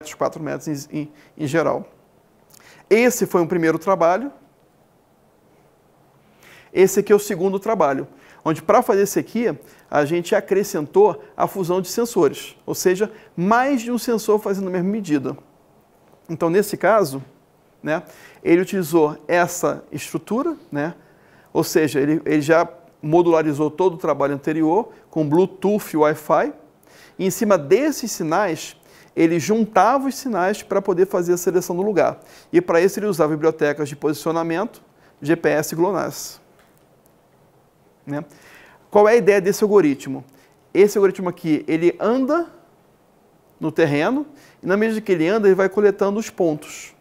metros, 4 metros em, em, em geral. Esse foi um primeiro trabalho. Esse aqui é o segundo trabalho, onde para fazer esse aqui, a gente acrescentou a fusão de sensores, ou seja, mais de um sensor fazendo a mesma medida. Então, nesse caso, né, ele utilizou essa estrutura, né, ou seja, ele, ele já modularizou todo o trabalho anterior com Bluetooth e Wi-Fi, e em cima desses sinais, ele juntava os sinais para poder fazer a seleção do lugar. E para isso ele usava bibliotecas de posicionamento, GPS e GLONASS. Né? Qual é a ideia desse algoritmo? Esse algoritmo aqui, ele anda no terreno, e na medida que ele anda, ele vai coletando os pontos.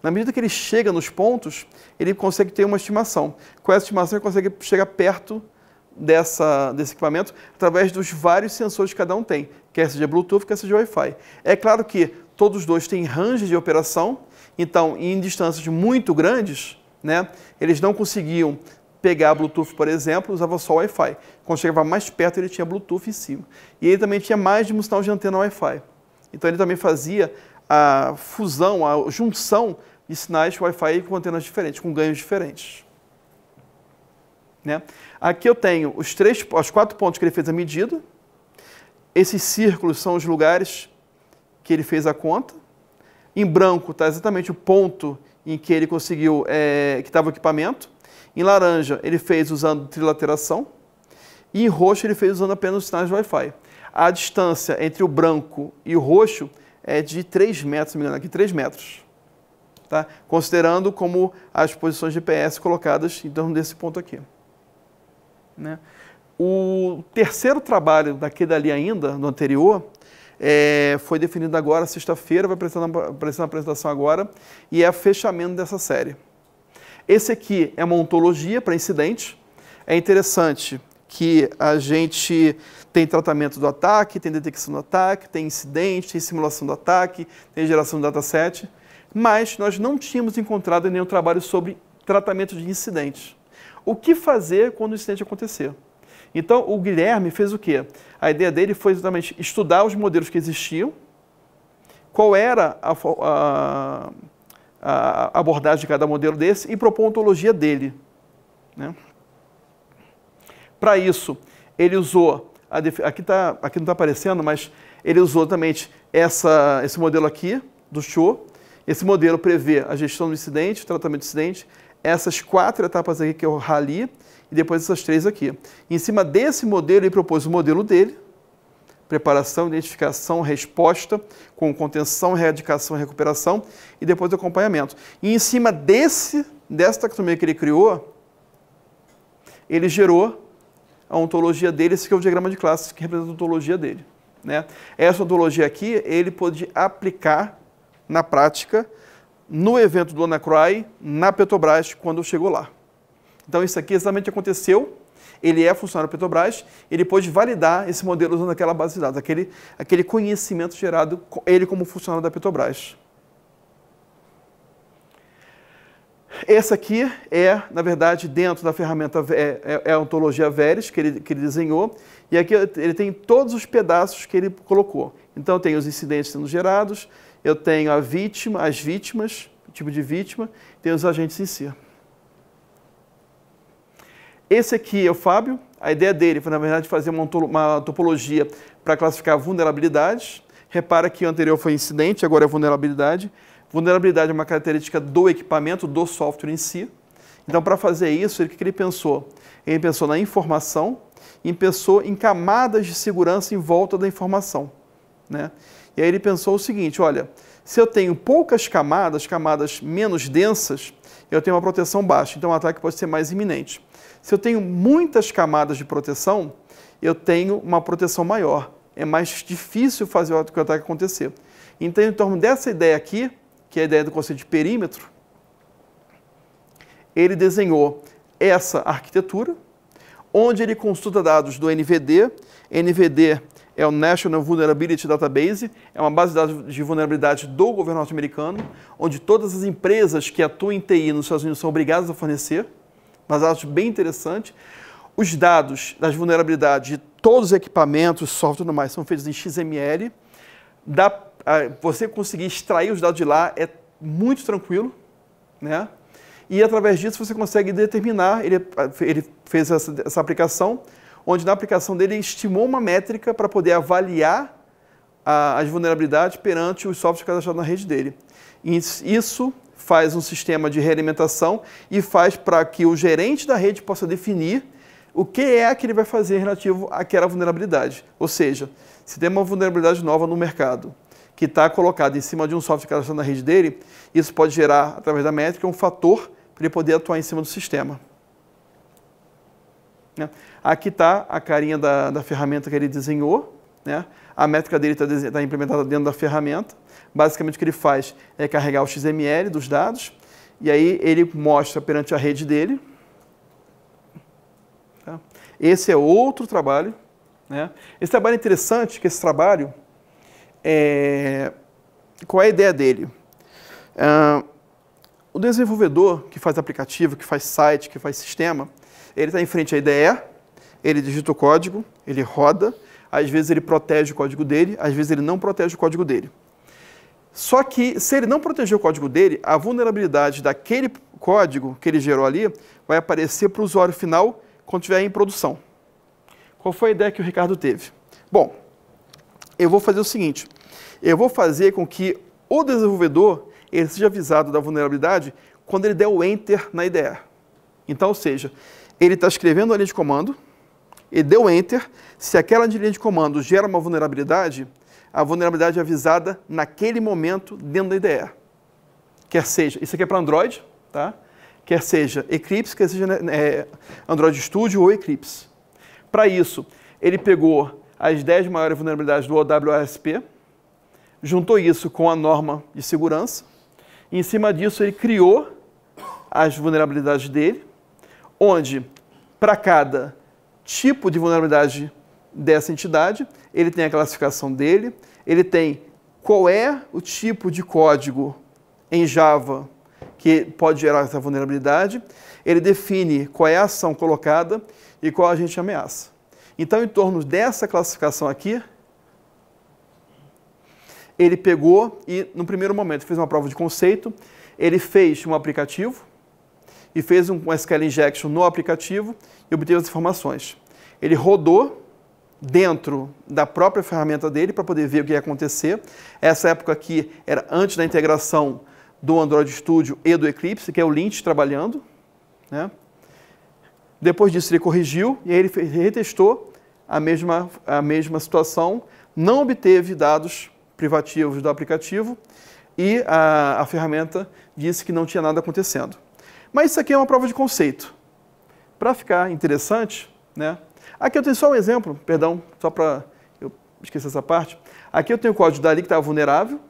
Na medida que ele chega nos pontos, ele consegue ter uma estimação. Com essa estimação, ele consegue chegar perto dessa, desse equipamento através dos vários sensores que cada um tem, quer seja Bluetooth, quer seja Wi-Fi. É claro que todos os dois têm range de operação, então em distâncias muito grandes, né, eles não conseguiam pegar Bluetooth, por exemplo, usava só Wi-Fi. Quando chegava mais perto, ele tinha Bluetooth em cima. E ele também tinha mais de um sinal de antena Wi-Fi. Então ele também fazia a fusão, a junção de sinais Wi-Fi com antenas diferentes, com ganhos diferentes. Né? Aqui eu tenho os, três, os quatro pontos que ele fez a medida. Esses círculos são os lugares que ele fez a conta. Em branco está exatamente o ponto em que ele conseguiu, é, que estava o equipamento. Em laranja ele fez usando trilateração. E em roxo ele fez usando apenas os sinais de Wi-Fi. A distância entre o branco e o roxo é de 3 metros, se me engano, aqui 3 metros. Tá? Considerando como as posições GPS colocadas em torno desse ponto aqui. Né? O terceiro trabalho daquele ali ainda, no anterior, é, foi definido agora, sexta-feira, vai aparecer uma apresentação agora, e é o fechamento dessa série. Esse aqui é uma ontologia para incidentes. É interessante que a gente tem tratamento do ataque, tem detecção do ataque, tem incidente, tem simulação do ataque, tem geração do dataset, mas nós não tínhamos encontrado nenhum trabalho sobre tratamento de incidentes o que fazer quando o incidente acontecer. Então, o Guilherme fez o quê? A ideia dele foi exatamente estudar os modelos que existiam, qual era a, a, a abordagem de cada modelo desse e propor a ontologia dele. Né? Para isso, ele usou, aqui, tá, aqui não está aparecendo, mas ele usou também essa, esse modelo aqui, do show. Esse modelo prevê a gestão do incidente, tratamento do incidente, essas quatro etapas aqui que é o rally e depois essas três aqui. Em cima desse modelo, ele propôs o modelo dele, preparação, identificação, resposta, com contenção, erradicação, recuperação e depois o acompanhamento. E em cima desse, dessa taxonomia que ele criou, ele gerou a ontologia dele, esse que é o diagrama de classes que representa a ontologia dele. Né? Essa ontologia aqui, ele pôde aplicar na prática no evento do Anacry, na Petrobras, quando chegou lá. Então, isso aqui exatamente aconteceu. Ele é funcionário Petrobras, ele pôde validar esse modelo usando aquela base de dados, aquele, aquele conhecimento gerado, ele como funcionário da Petrobras. Essa aqui é, na verdade, dentro da ferramenta, é, é a ontologia Veres que ele, que ele desenhou, e aqui ele tem todos os pedaços que ele colocou. Então, tem os incidentes sendo gerados, eu tenho a vítima, as vítimas, o tipo de vítima, Tem os agentes em si. Esse aqui é o Fábio. A ideia dele foi, na verdade, fazer uma topologia para classificar vulnerabilidades. Repara que o anterior foi incidente, agora é vulnerabilidade. Vulnerabilidade é uma característica do equipamento, do software em si. Então, para fazer isso, o que ele pensou? Ele pensou na informação e pensou em camadas de segurança em volta da informação. Né? E aí ele pensou o seguinte: olha, se eu tenho poucas camadas, camadas menos densas, eu tenho uma proteção baixa, então o ataque pode ser mais iminente. Se eu tenho muitas camadas de proteção, eu tenho uma proteção maior. É mais difícil fazer o ataque acontecer. Então, em torno dessa ideia aqui, que é a ideia do conceito de perímetro, ele desenhou essa arquitetura, onde ele consulta dados do NVD. NVD é o National Vulnerability Database, é uma base de vulnerabilidade do governo norte-americano, onde todas as empresas que atuam em TI nos Estados Unidos são obrigadas a fornecer, mas acho bem interessante. Os dados das vulnerabilidades de todos os equipamentos, software e tudo mais, são feitos em XML. Dá, você conseguir extrair os dados de lá é muito tranquilo, né? E através disso você consegue determinar, ele, ele fez essa, essa aplicação, onde na aplicação dele estimou uma métrica para poder avaliar a, as vulnerabilidades perante os softwares é cadastrados na rede dele. Isso faz um sistema de realimentação e faz para que o gerente da rede possa definir o que é que ele vai fazer relativo àquela vulnerabilidade. Ou seja, se tem uma vulnerabilidade nova no mercado que está colocada em cima de um software é cadastrado na rede dele, isso pode gerar, através da métrica, um fator para ele poder atuar em cima do sistema. Né? Aqui está a carinha da, da ferramenta que ele desenhou. Né? A métrica dele está tá implementada dentro da ferramenta. Basicamente o que ele faz é carregar o XML dos dados e aí ele mostra perante a rede dele. Tá? Esse é outro trabalho. Né? Esse trabalho é interessante, que esse trabalho, é... qual é a ideia dele? Uh, o desenvolvedor que faz aplicativo, que faz site, que faz sistema, ele está em frente à IDE, ele digita o código, ele roda, às vezes ele protege o código dele, às vezes ele não protege o código dele. Só que, se ele não proteger o código dele, a vulnerabilidade daquele código que ele gerou ali vai aparecer para o usuário final quando estiver em produção. Qual foi a ideia que o Ricardo teve? Bom, eu vou fazer o seguinte, eu vou fazer com que o desenvolvedor ele seja avisado da vulnerabilidade quando ele der o Enter na IDE. Então, ou seja, ele está escrevendo a linha de comando e deu Enter. Se aquela linha de comando gera uma vulnerabilidade, a vulnerabilidade é avisada naquele momento dentro da IDE. Quer seja, isso aqui é para Android, tá? quer seja Eclipse, quer seja né, é, Android Studio ou Eclipse. Para isso, ele pegou as 10 maiores vulnerabilidades do OWASP, juntou isso com a norma de segurança, e em cima disso ele criou as vulnerabilidades dele, onde para cada tipo de vulnerabilidade dessa entidade, ele tem a classificação dele, ele tem qual é o tipo de código em Java que pode gerar essa vulnerabilidade, ele define qual é a ação colocada e qual a gente ameaça. Então, em torno dessa classificação aqui, ele pegou e, no primeiro momento, fez uma prova de conceito, ele fez um aplicativo, e fez um SQL injection no aplicativo e obteve as informações. Ele rodou dentro da própria ferramenta dele para poder ver o que ia acontecer. Essa época aqui era antes da integração do Android Studio e do Eclipse, que é o Lint trabalhando. Né? Depois disso ele corrigiu e aí ele retestou a mesma, a mesma situação, não obteve dados privativos do aplicativo e a, a ferramenta disse que não tinha nada acontecendo. Mas isso aqui é uma prova de conceito. Para ficar interessante, né? Aqui eu tenho só um exemplo, perdão, só para eu esquecer essa parte. Aqui eu tenho o código dali que estava tá vulnerável,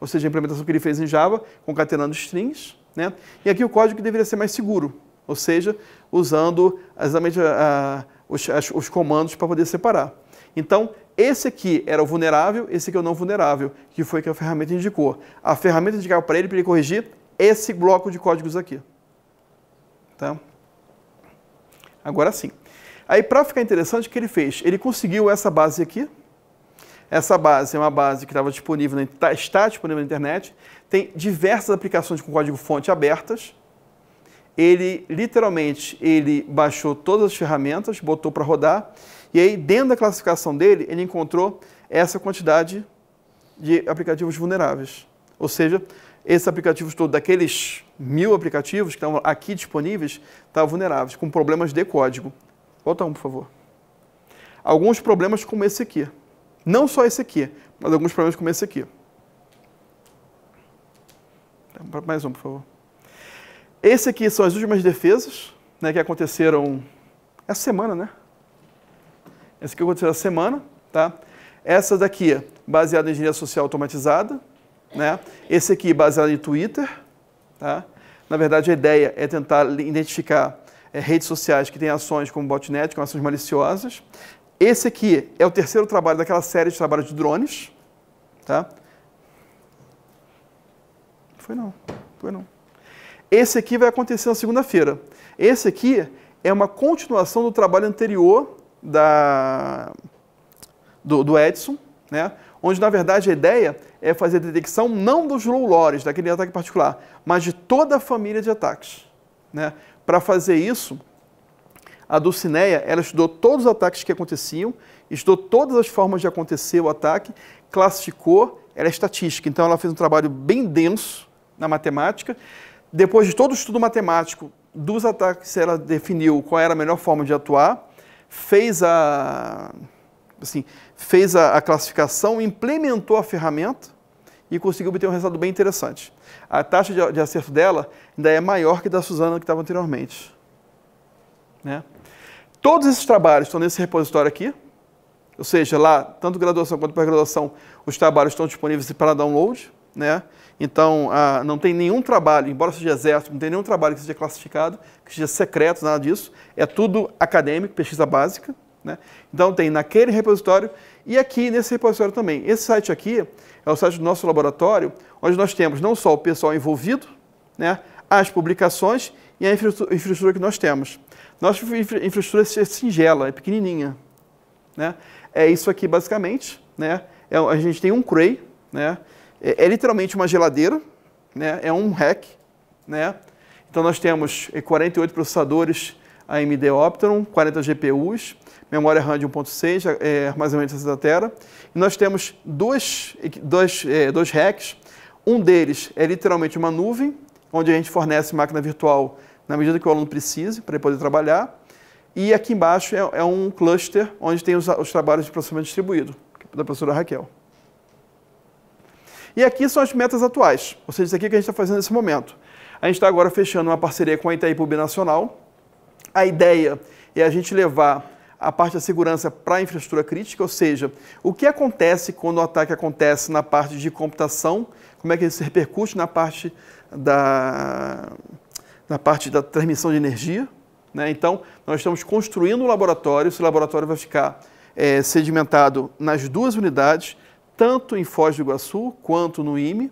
ou seja, a implementação que ele fez em Java, concatenando strings, né? E aqui o código que deveria ser mais seguro, ou seja, usando exatamente a, ah, a, ah, os, as, os comandos para poder separar. Então, esse aqui era o vulnerável, esse aqui é o não vulnerável, que foi o que a ferramenta indicou. A ferramenta indicava para ele, para ele corrigir esse bloco de códigos aqui. Tá? Agora sim. Aí para ficar interessante, o que ele fez? Ele conseguiu essa base aqui. Essa base é uma base que estava disponível, na, tá, está disponível na internet. Tem diversas aplicações com código-fonte abertas. Ele literalmente ele baixou todas as ferramentas, botou para rodar e aí dentro da classificação dele ele encontrou essa quantidade de aplicativos vulneráveis. Ou seja, esses aplicativos todos, daqueles mil aplicativos que estão aqui disponíveis, estavam vulneráveis, com problemas de código. Volta um, por favor. Alguns problemas como esse aqui. Não só esse aqui, mas alguns problemas como esse aqui. Então, mais um, por favor. Esse aqui são as últimas defesas né, que aconteceram essa semana, né? Esse aqui aconteceu essa semana, tá? Essa daqui, é baseada em engenharia social automatizada, né? Esse aqui baseado em Twitter. Tá? Na verdade, a ideia é tentar identificar é, redes sociais que têm ações como botnet, com ações maliciosas. Esse aqui é o terceiro trabalho daquela série de trabalhos de drones. Tá? Foi não, foi não. Esse aqui vai acontecer na segunda-feira. Esse aqui é uma continuação do trabalho anterior da, do, do Edson, né? onde na verdade a ideia é fazer a detecção não dos loulores, daquele ataque particular, mas de toda a família de ataques. Né? Para fazer isso, a Dulcineia ela estudou todos os ataques que aconteciam, estudou todas as formas de acontecer o ataque, classificou, ela é estatística, então ela fez um trabalho bem denso na matemática. Depois de todo o estudo matemático dos ataques, ela definiu qual era a melhor forma de atuar, fez a assim, fez a, a classificação, implementou a ferramenta e conseguiu obter um resultado bem interessante. A taxa de, de acerto dela ainda é maior que da Suzana que estava anteriormente. Né? Todos esses trabalhos estão nesse repositório aqui, ou seja, lá, tanto graduação quanto pós-graduação, os trabalhos estão disponíveis para download. Né? Então, ah, não tem nenhum trabalho, embora seja exército, não tem nenhum trabalho que seja classificado, que seja secreto, nada disso. É tudo acadêmico, pesquisa básica. Né? Então tem naquele repositório e aqui nesse repositório também. Esse site aqui é o site do nosso laboratório, onde nós temos não só o pessoal envolvido, né, as publicações e a infraestrutura que nós temos. Nossa infraestrutura é singela, é pequenininha. Né? É isso aqui basicamente. Né? É, a gente tem um CREI, né? é, é literalmente uma geladeira, né? é um rack. Né? Então nós temos 48 eh, processadores AMD Opteron, 40 GPUs, memória RAM de 1.6, é, é, armazenamento de da tera. E nós temos dois, dois, é, dois racks. Um deles é literalmente uma nuvem, onde a gente fornece máquina virtual na medida que o aluno precise para ele poder trabalhar. E aqui embaixo é, é um cluster onde tem os, os trabalhos de processamento distribuído, da professora Raquel. E aqui são as metas atuais, ou seja, isso aqui é que a gente está fazendo nesse momento. A gente está agora fechando uma parceria com a Itaipu Nacional. A ideia é a gente levar a parte da segurança para a infraestrutura crítica, ou seja, o que acontece quando o ataque acontece na parte de computação, como é que isso repercute na parte da, na parte da transmissão de energia. Né? Então, nós estamos construindo um laboratório, esse laboratório vai ficar é, sedimentado nas duas unidades, tanto em Foz do Iguaçu quanto no IME.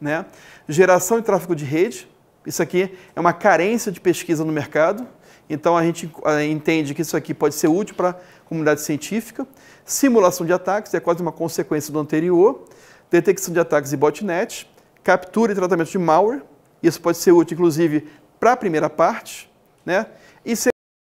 Né? Geração e tráfego de rede, isso aqui é uma carência de pesquisa no mercado, então a gente eh, entende que isso aqui pode ser útil para a comunidade científica. Simulação de ataques é quase uma consequência do anterior. Detecção de ataques e botnet. Captura e tratamento de malware. Isso pode ser útil, inclusive, para a primeira parte. Né? E